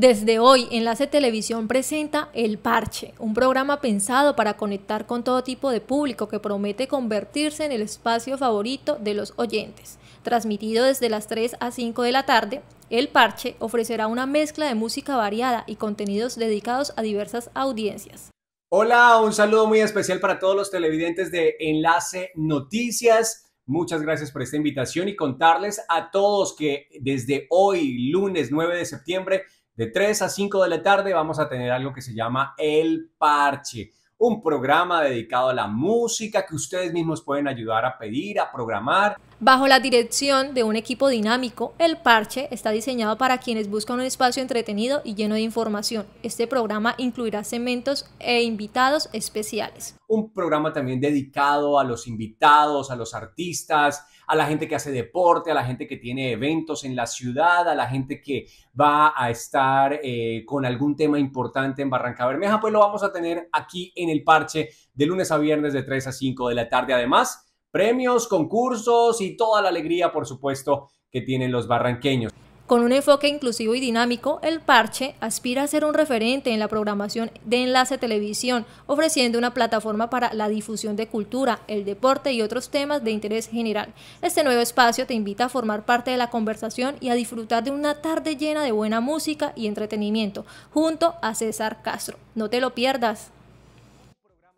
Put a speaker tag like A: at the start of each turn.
A: Desde hoy, Enlace Televisión presenta El Parche, un programa pensado para conectar con todo tipo de público que promete convertirse en el espacio favorito de los oyentes. Transmitido desde las 3 a 5 de la tarde, El Parche ofrecerá una mezcla de música variada y contenidos dedicados a diversas audiencias.
B: Hola, un saludo muy especial para todos los televidentes de Enlace Noticias. Muchas gracias por esta invitación y contarles a todos que desde hoy, lunes 9 de septiembre, de 3 a 5 de la tarde vamos a tener algo que se llama El Parche, un programa dedicado a la música que ustedes mismos pueden ayudar a pedir, a programar.
A: Bajo la dirección de un equipo dinámico, el parche está diseñado para quienes buscan un espacio entretenido y lleno de información. Este programa incluirá segmentos e invitados especiales.
B: Un programa también dedicado a los invitados, a los artistas, a la gente que hace deporte, a la gente que tiene eventos en la ciudad, a la gente que va a estar eh, con algún tema importante en Barranca Bermeja, pues lo vamos a tener aquí en el parche de lunes a viernes de 3 a 5 de la tarde. Además, premios, concursos y toda la alegría, por supuesto, que tienen los barranqueños.
A: Con un enfoque inclusivo y dinámico, el Parche aspira a ser un referente en la programación de Enlace Televisión, ofreciendo una plataforma para la difusión de cultura, el deporte y otros temas de interés general. Este nuevo espacio te invita a formar parte de la conversación y a disfrutar de una tarde llena de buena música y entretenimiento, junto a César Castro. No te lo pierdas.